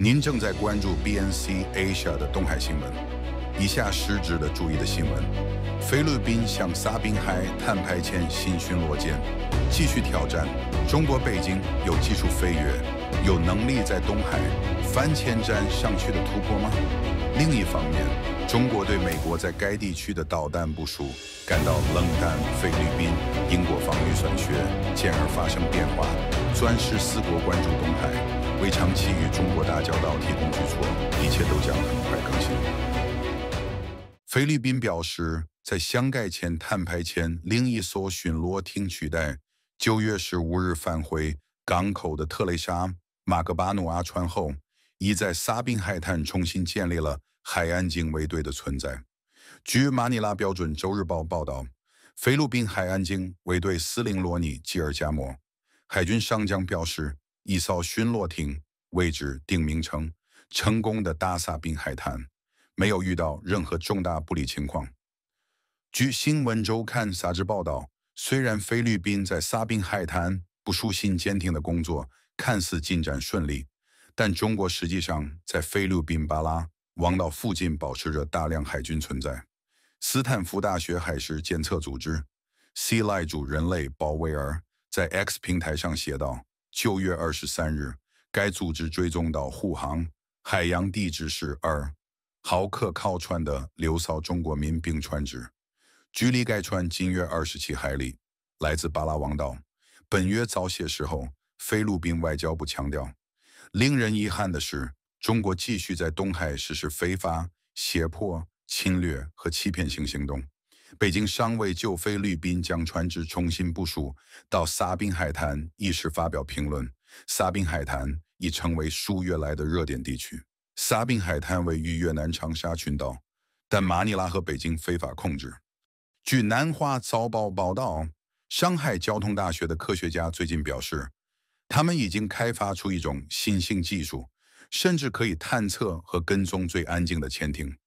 您正在关注 B N C Asia 的东海新闻。以下是值得注意的新闻：菲律宾向撒宾海碳派遣新巡逻舰，继续挑战；中国北京有技术飞跃，有能力在东海反潜战上去的突破吗？另一方面，中国对美国在该地区的导弹部署感到冷淡；菲律宾、英国防御短缺，进而发生变化。钻石四国关注东海。为长期与中国打交道提供举措，一切都将很快更新。菲律宾表示，在箱盖前探排前另一艘巡逻艇取代九月十五日返回港口的特蕾莎·马格巴努阿船后，已在撒宾海滩重新建立了海岸警卫队的存在。据马尼拉标准周日报报道，菲律宾海岸警卫队司令罗尼·基尔加摩海军上将表示。一艘巡逻艇位置定名称，成功的大萨滨宾海滩，没有遇到任何重大不利情况。据《新闻周刊》杂志报道，虽然菲律宾在萨宾海滩不舒心监听的工作看似进展顺利，但中国实际上在菲律宾巴拉王岛附近保持着大量海军存在。斯坦福大学海事监测组织 c l e 主人类鲍威尔在 X 平台上写道。九月二十三日，该组织追踪到护航海洋地址是二豪客靠川的流骚中国民兵船只，距离该船仅约二十七海里，来自巴拉望岛。本月早些时候，菲律宾外交部强调，令人遗憾的是，中国继续在东海实施非法胁迫、侵略和欺骗性行动。北京商委就菲律宾将船只重新部署到撒宾海滩一事发表评论。撒宾海滩已成为数月来的热点地区。撒宾海滩位于越南长沙群岛，但马尼拉和北京非法控制。据《南华早报》报道，上海交通大学的科学家最近表示，他们已经开发出一种新兴技术，甚至可以探测和跟踪最安静的潜艇。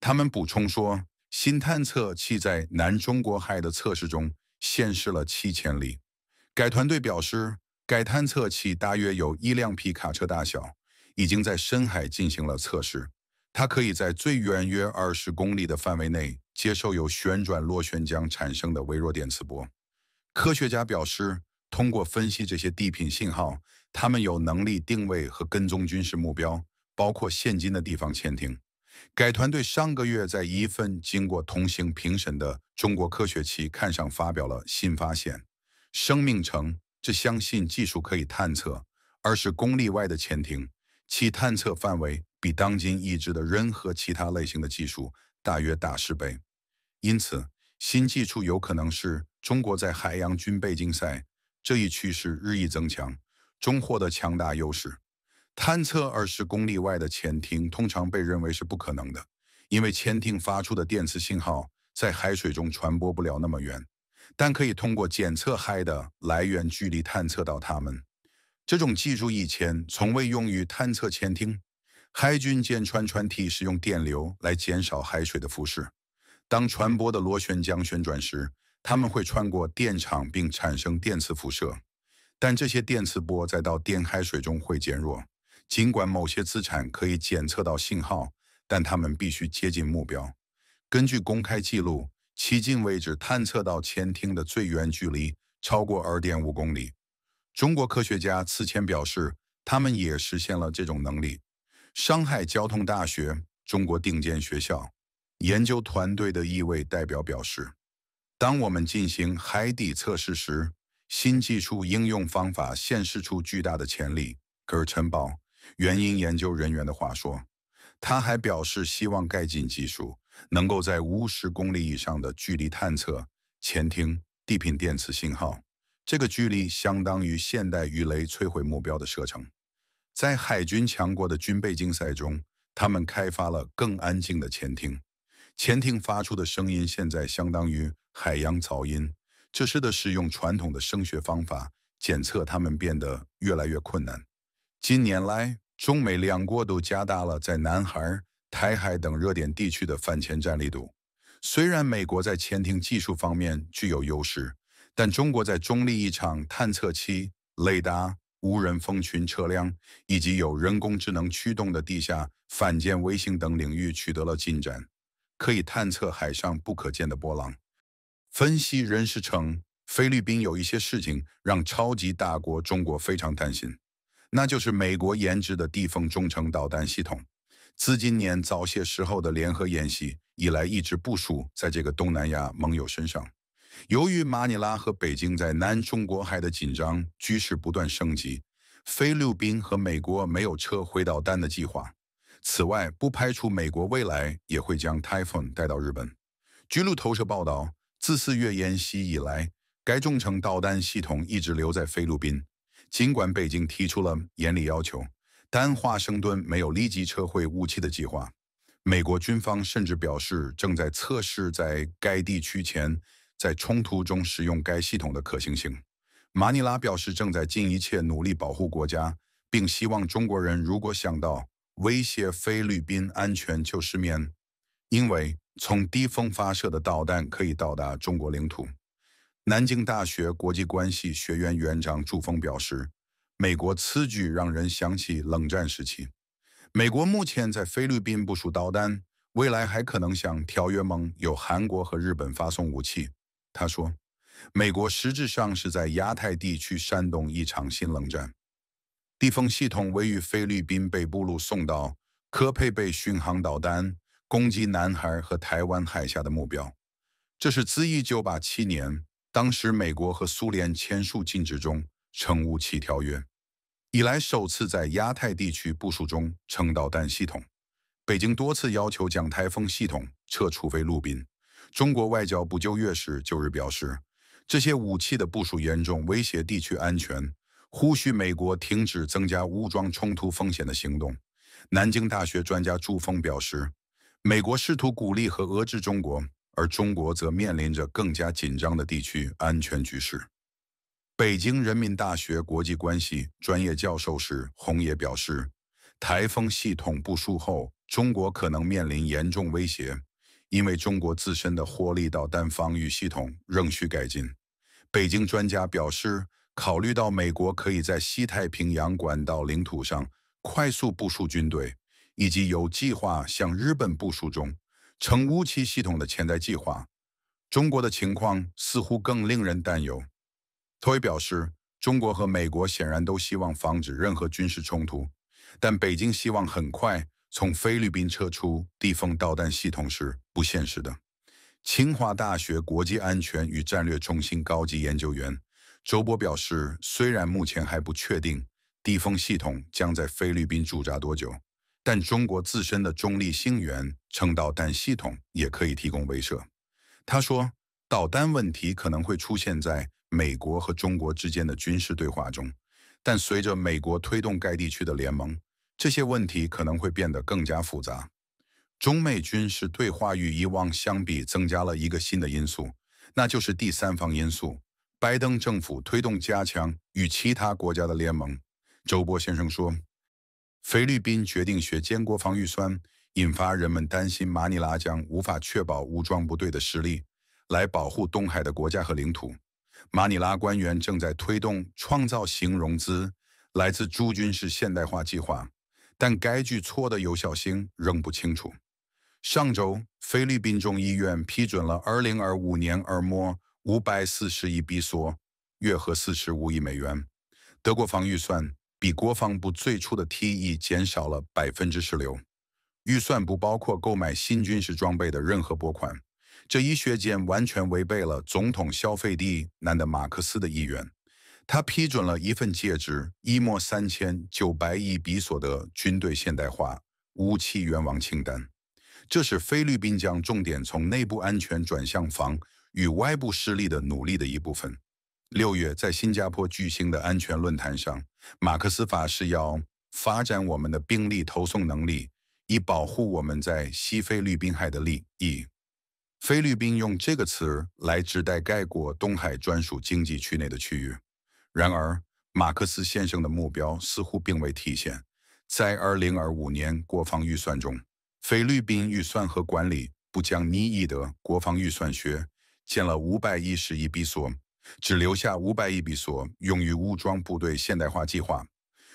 他们补充说。新探测器在南中国海的测试中显示了七千例。该团队表示，该探测器大约有一辆皮卡车大小，已经在深海进行了测试。它可以在最远约二十公里的范围内接受由旋转螺旋桨产生的微弱电磁波。科学家表示，通过分析这些地频信号，他们有能力定位和跟踪军事目标，包括现今的地方潜艇。该团队上个月在一份经过同行评审的中国科学期刊上发表了新发现：生命城。这相信技术可以探测，而是公里外的潜艇，其探测范围比当今已知的任何其他类型的技术大约大十倍。因此，新技术有可能是中国在海洋军备竞赛这一趋势日益增强中获得强大优势。探测二十公里外的潜艇通常被认为是不可能的，因为潜艇发出的电磁信号在海水中传播不了那么远，但可以通过检测海的来源距离探测到它们。这种技术以前从未用于探测潜艇。海军舰船船体是用电流来减少海水的辐射。当船舶的螺旋桨旋转时，它们会穿过电场并产生电磁辐射，但这些电磁波在到电海水中会减弱。尽管某些资产可以检测到信号，但他们必须接近目标。根据公开记录，迄今为止探测到潜艇的最远距离超过二点五公里。中国科学家此前表示，他们也实现了这种能力。上海交通大学中国定建学校研究团队的一位代表表示：“当我们进行海底测试时，新技术应用方法显示出巨大的潜力。”格尔城堡。原因研究人员的话说，他还表示希望盖进技术能够在五十公里以上的距离探测潜艇地频电磁信号。这个距离相当于现代鱼雷摧毁目标的射程。在海军强国的军备竞赛中，他们开发了更安静的潜艇，潜艇发出的声音现在相当于海洋噪音。这是的，使用传统的声学方法检测它们变得越来越困难。近年来，中美两国都加大了在南海、台海等热点地区的反潜战力度。虽然美国在潜艇技术方面具有优势，但中国在中立一场探测器、雷达、无人蜂群车辆以及有人工智能驱动的地下反舰卫星等领域取得了进展，可以探测海上不可见的波浪。分析人士称，菲律宾有一些事情让超级大国中国非常担心。那就是美国研制的地风中程导弹系统，自今年早些时候的联合演习以来，一直部署在这个东南亚盟友身上。由于马尼拉和北京在南中国海的紧张局势不断升级，菲律宾和美国没有撤回导弹的计划。此外，不排除美国未来也会将台风带到日本。据路透社报道，自四月演习以来，该中程导弹系统一直留在菲律宾。尽管北京提出了严厉要求，但华盛顿没有立即撤回武器的计划。美国军方甚至表示正在测试在该地区前在冲突中使用该系统的可行性。马尼拉表示正在尽一切努力保护国家，并希望中国人如果想到威胁菲律宾安全就失眠，因为从低峰发射的导弹可以到达中国领土。南京大学国际关系学院院长朱峰表示，美国此举让人想起冷战时期。美国目前在菲律宾部署导弹，未来还可能向条约盟友韩国和日本发送武器。他说，美国实质上是在亚太地区煽动一场新冷战。地缝系统位于菲律宾北部路送到可配备巡航导弹攻击南海和台湾海峡的目标。这是自1987年。当时，美国和苏联签署禁止中称武器条约以来，首次在亚太地区部署中称导弹系统。北京多次要求将台风系统撤除非陆宾。中国外交部就月十就日表示，这些武器的部署严重威胁地区安全，呼吁美国停止增加武装冲突风险的行动。南京大学专家朱峰表示，美国试图鼓励和遏制中国。而中国则面临着更加紧张的地区安全局势。北京人民大学国际关系专业教授石红也表示，台风系统部署后，中国可能面临严重威胁，因为中国自身的火力导弹防御系统仍需改进。北京专家表示，考虑到美国可以在西太平洋管道领土上快速部署军队，以及有计划向日本部署中。成乌期系统的潜在计划，中国的情况似乎更令人担忧。托维表示，中国和美国显然都希望防止任何军事冲突，但北京希望很快从菲律宾撤出地缝导弹系统是不现实的。清华大学国际安全与战略中心高级研究员周波表示，虽然目前还不确定地缝系统将在菲律宾驻扎多久。但中国自身的中立星源称导弹系统也可以提供威慑。他说，导弹问题可能会出现在美国和中国之间的军事对话中，但随着美国推动该地区的联盟，这些问题可能会变得更加复杂。中美军事对话与以往相比，增加了一个新的因素，那就是第三方因素。拜登政府推动加强与其他国家的联盟。周波先生说。菲律宾决定学坚国防预算，引发人们担心马尼拉将无法确保武装部队的实力来保护东海的国家和领土。马尼拉官员正在推动创造型融资，来自诸军事现代化计划，但该举措的有效性仍不清楚。上周，菲律宾众议院批准了2025年二末540亿比索（约合45亿美元）德国防预算。比国防部最初的 TE 减少了百分之十六。预算不包括购买新军事装备的任何拨款。这一削减完全违背了总统消费帝难的马克思的意愿。他批准了一份戒指一莫三千九百亿比索的军队现代化武器愿望清单。这是菲律宾将重点从内部安全转向防与外部势力的努力的一部分。六月，在新加坡举行的安全论坛上，马克思法是要发展我们的兵力投送能力，以保护我们在西菲律宾海的利益。菲律宾用这个词来指代该国东海专属经济区内的区域。然而，马克思先生的目标似乎并未体现在2025年国防预算中。菲律宾预算和管理不讲尼仪的国防预算学建了5 1十亿比索。只留下五百亿比索用于武装部队现代化计划。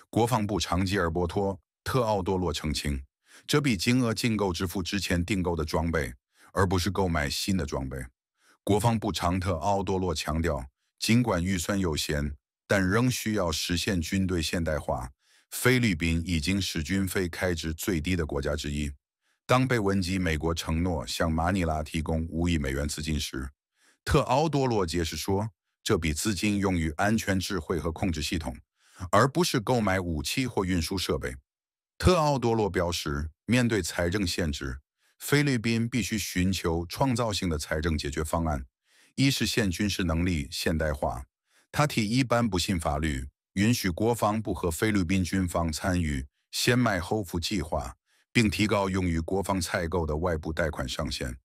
国防部长吉尔伯托·特奥多洛澄清，这笔金额仅够支付之前订购的装备，而不是购买新的装备。国防部长特奥多洛强调，尽管预算有限，但仍需要实现军队现代化。菲律宾已经是军费开支最低的国家之一。当被问及美国承诺向马尼拉提供五亿美元资金时，特奥多洛解释说。这笔资金用于安全、智慧和控制系统，而不是购买武器或运输设备。特奥多洛表示，面对财政限制，菲律宾必须寻求创造性的财政解决方案。一是现军事能力现代化。他提一般不信法律，允许国防部和菲律宾军方参与“先卖后付”计划，并提高用于国防采购的外部贷款上限。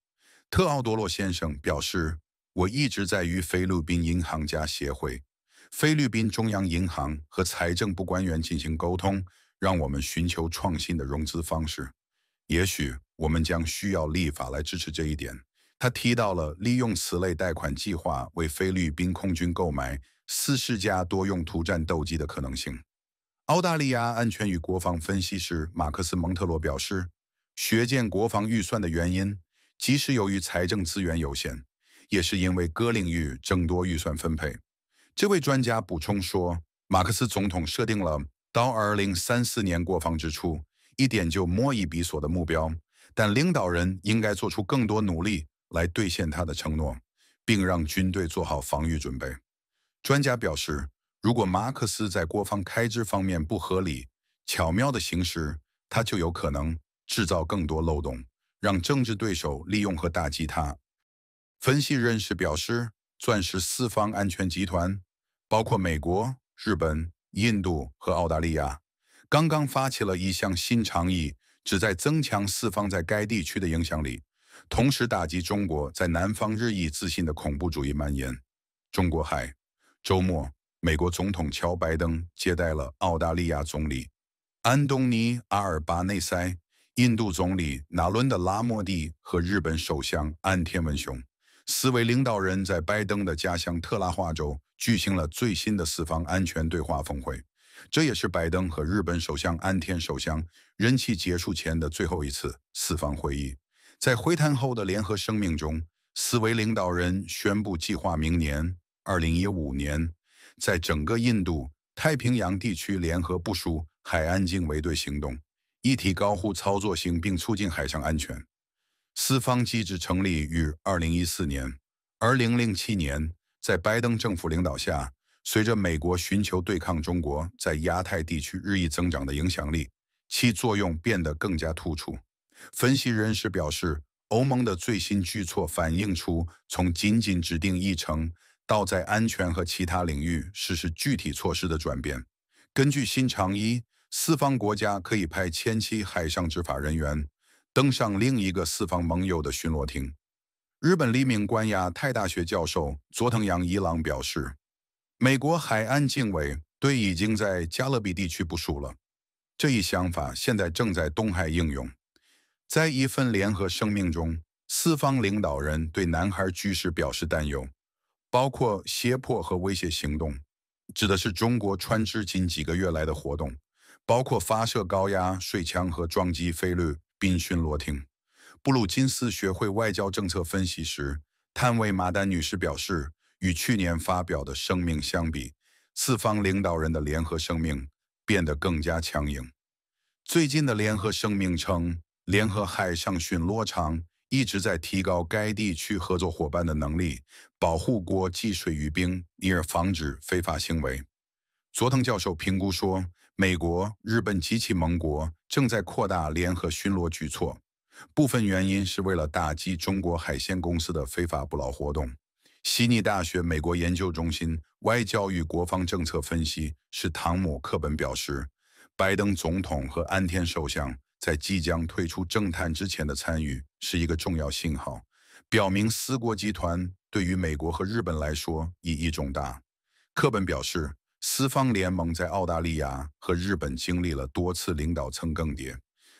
特奥多洛先生表示。我一直在与菲律宾银行家协会、菲律宾中央银行和财政部官员进行沟通，让我们寻求创新的融资方式。也许我们将需要立法来支持这一点。他提到了利用此类贷款计划为菲律宾空军购买四十架多用途战斗机的可能性。澳大利亚安全与国防分析师马克思·蒙特罗表示，削减国防预算的原因，即使由于财政资源有限。也是因为各领域争夺预算分配，这位专家补充说：“马克思总统设定了到二零三四年国防支出一点就摸一笔所的目标，但领导人应该做出更多努力来兑现他的承诺，并让军队做好防御准备。”专家表示，如果马克思在国防开支方面不合理、巧妙的行事，他就有可能制造更多漏洞，让政治对手利用和打击他。分析人士表示，钻石四方安全集团包括美国、日本、印度和澳大利亚，刚刚发起了一项新倡议，旨在增强四方在该地区的影响力，同时打击中国在南方日益自信的恐怖主义蔓延。中国海周末，美国总统乔·拜登接待了澳大利亚总理安东尼·阿尔巴内塞、印度总理纳伦德拉·莫蒂和日本首相安天文雄。四位领导人在拜登的家乡特拉华州举行了最新的四方安全对话峰会，这也是拜登和日本首相安田首相任期结束前的最后一次四方会议。在会谈后的联合声明中，四位领导人宣布计划明年二零一五年在整个印度太平洋地区联合部署海岸警卫队行动，一体高呼操作性并促进海上安全。四方机制成立于2014年，二2007年在拜登政府领导下，随着美国寻求对抗中国在亚太地区日益增长的影响力，其作用变得更加突出。分析人士表示，欧盟的最新举措反映出从仅仅指定议程到在安全和其他领域实施具体措施的转变。根据新倡议，四方国家可以派前七海上执法人员。登上另一个四方盟友的巡逻艇，日本立命关押泰大学教授佐藤洋一郎表示，美国海岸警卫队已经在加勒比地区部署了。这一想法现在正在东海应用。在一份联合声明中，四方领导人对男孩局势表示担忧，包括胁迫和威胁行动，指的是中国川只近几个月来的活动，包括发射高压水枪和撞击飞掠宾巡逻艇，布鲁金斯学会外交政策分析时，探位马丹女士表示，与去年发表的声明相比，四方领导人的联合声明变得更加强硬。最近的联合声明称，联合海上巡逻场一直在提高该地区合作伙伴的能力，保护国际水域因以防止非法行为。佐藤教授评估说，美国、日本及其盟国。正在扩大联合巡逻举措，部分原因是为了打击中国海鲜公司的非法捕捞活动。悉尼大学美国研究中心外交与国防政策分析师汤姆·克本表示，拜登总统和安田首相在即将退出政坛之前的参与是一个重要信号，表明四国集团对于美国和日本来说意义重大。课本表示。四方联盟在澳大利亚和日本经历了多次领导层更迭。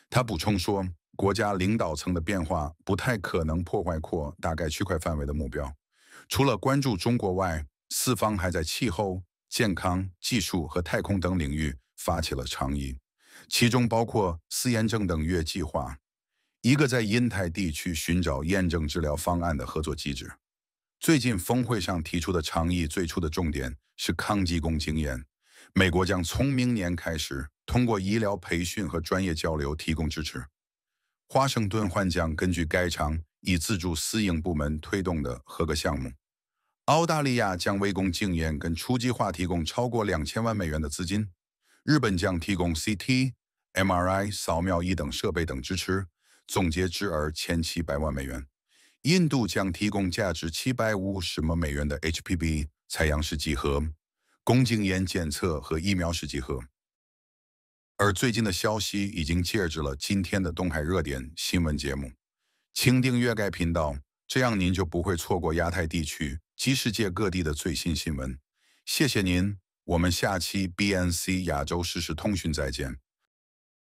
他补充说，国家领导层的变化不太可能破坏扩大概区块范围的目标。除了关注中国外，四方还在气候、健康、技术和太空等领域发起了倡议，其中包括四验证等月计划，一个在印太地区寻找验证治疗方案的合作机制。最近峰会上提出的倡议最初的重点是抗击工经验。美国将从明年开始通过医疗培训和专业交流提供支持。华盛顿幻将根据该厂以自助私营部门推动的合格项目。澳大利亚将为工经验跟初级化提供超过两千万美元的资金。日本将提供 CT、MRI 扫描仪等设备等支持，总结之而千七百万美元。印度将提供价值七百五十万美元的 HPV 采样试剂盒、宫颈炎检测和疫苗试剂盒。而最近的消息已经介之了今天的东海热点新闻节目，请订阅该频道，这样您就不会错过亚太地区及世界各地的最新新闻。谢谢您，我们下期 BNC 亚洲实时通讯再见。